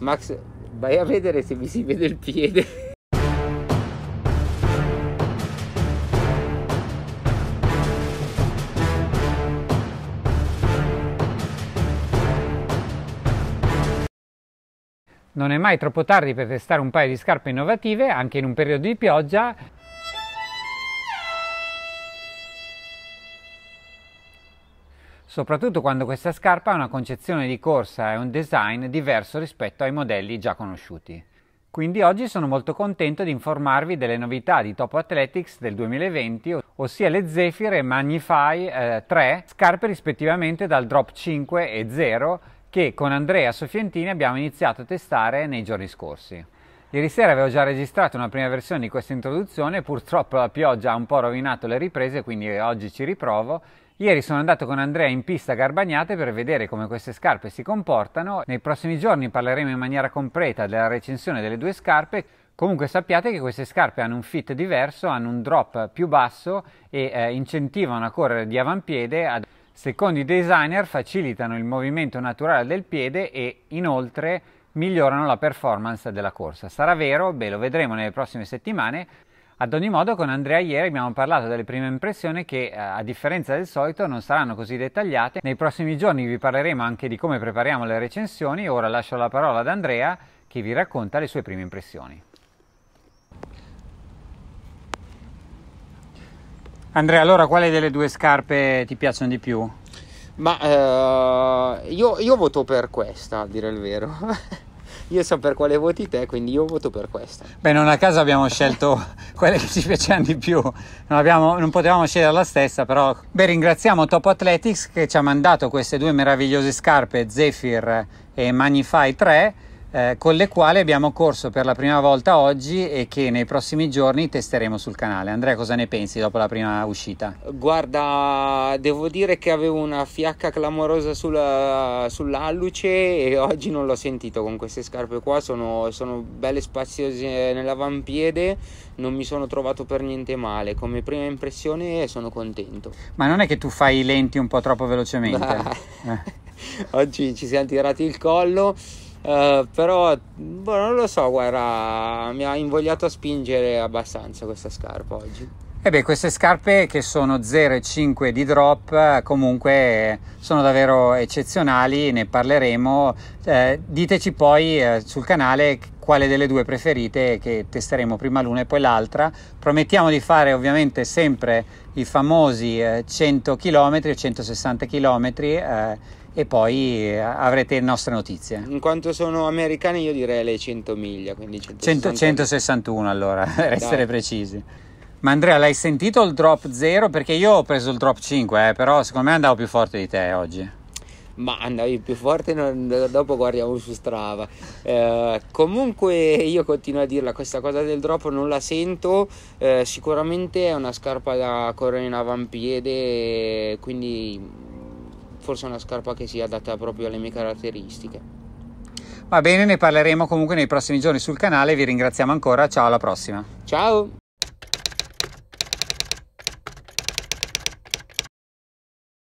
Max, vai a vedere se mi si vede il piede. Non è mai troppo tardi per testare un paio di scarpe innovative, anche in un periodo di pioggia, soprattutto quando questa scarpa ha una concezione di corsa e un design diverso rispetto ai modelli già conosciuti. Quindi oggi sono molto contento di informarvi delle novità di Topo Athletics del 2020, ossia le Zephyr e Magnify eh, 3, scarpe rispettivamente dal Drop 5 e 0, che con Andrea Sofientini abbiamo iniziato a testare nei giorni scorsi. Ieri sera avevo già registrato una prima versione di questa introduzione, purtroppo la pioggia ha un po' rovinato le riprese, quindi oggi ci riprovo Ieri sono andato con Andrea in pista a Garbagnate per vedere come queste scarpe si comportano. Nei prossimi giorni parleremo in maniera completa della recensione delle due scarpe. Comunque sappiate che queste scarpe hanno un fit diverso, hanno un drop più basso e eh, incentivano a correre di avampiede. Ad... Secondo i designer facilitano il movimento naturale del piede e inoltre migliorano la performance della corsa. Sarà vero? Beh, lo vedremo nelle prossime settimane. Ad ogni modo con Andrea ieri abbiamo parlato delle prime impressioni che eh, a differenza del solito non saranno così dettagliate. Nei prossimi giorni vi parleremo anche di come prepariamo le recensioni. Ora lascio la parola ad Andrea che vi racconta le sue prime impressioni. Andrea, allora quale delle due scarpe ti piacciono di più? Ma eh, io, io voto per questa, a dire il vero. Io so per quale voti te, quindi io voto per questa. Beh, non a caso abbiamo scelto quelle che ci piacevano di più. Non, abbiamo, non potevamo scegliere la stessa, però. Beh, ringraziamo Top Athletics che ci ha mandato queste due meravigliose scarpe, Zephyr e Magnify 3 eh, con le quali abbiamo corso per la prima volta oggi e che nei prossimi giorni testeremo sul canale. Andrea, cosa ne pensi dopo la prima uscita? Guarda, devo dire che avevo una fiacca clamorosa sulla, eh, sull'alluce e oggi non l'ho sentito con queste scarpe qua, sono, sono belle spaziose nell'avampiede, non mi sono trovato per niente male, come prima impressione sono contento. Ma non è che tu fai i lenti un po' troppo velocemente? Beh, eh. Oggi ci siamo tirati il collo eh, però boh, non lo so, guarda, mi ha invogliato a spingere abbastanza questa scarpa oggi. E eh beh, queste scarpe che sono 0,5 di drop eh, comunque sono davvero eccezionali, ne parleremo. Eh, diteci poi eh, sul canale quale delle due preferite che testeremo prima l'una e poi l'altra. Promettiamo di fare ovviamente sempre i famosi eh, 100 km, 160 km e poi eh, avrete le nostre notizie. In quanto sono americani io direi le 100 miglia, quindi 160... 100, 161 allora, per essere precisi. Ma Andrea, l'hai sentito il drop 0? Perché io ho preso il drop 5, eh, però secondo me andavo più forte di te oggi. Ma andavi più forte, non, dopo guardiamo su Strava. Eh, comunque io continuo a dirla, questa cosa del drop non la sento, eh, sicuramente è una scarpa da correre in avampiede, quindi forse una scarpa che sia adatta proprio alle mie caratteristiche. Va bene, ne parleremo comunque nei prossimi giorni sul canale, vi ringraziamo ancora, ciao alla prossima. Ciao!